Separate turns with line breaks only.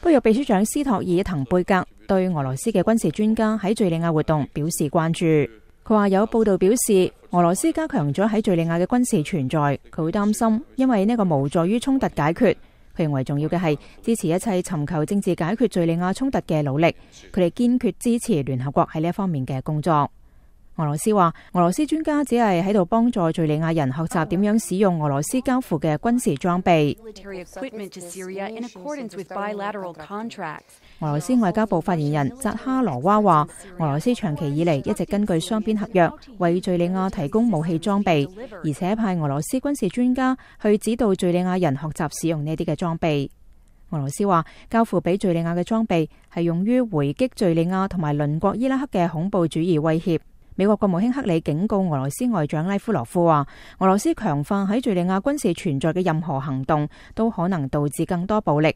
不，由秘書長斯托爾滕貝格對俄羅斯嘅軍事專家喺敘利亞活動表示關注。佢話有報道表示，俄羅斯加強咗喺敘利亞嘅軍事存在，佢會擔心，因為呢個無助於衝突解決。佢認為重要嘅係支持一切尋求政治解決敘利亞衝突嘅努力，佢哋堅決支持聯合國喺呢一方面嘅工作。俄罗斯话：俄罗斯专家只系喺度帮助叙利亚人学习点样使用俄罗斯交付嘅军事装备。俄罗斯外交部发言人扎哈罗娃话：俄罗斯长期以嚟一直根据双边合约为叙利亚提供武器装备，而且派俄罗斯军事专家去指导叙利亚人学习使用呢啲嘅装备。俄罗斯话，交付俾叙利亚嘅装备系用于回击叙利亚同埋邻国伊拉克嘅恐怖主义威胁。美国国务卿克里警告俄罗斯外长拉夫罗夫话：，俄罗斯强化喺叙利亚军事存在嘅任何行动，都可能导致更多暴力。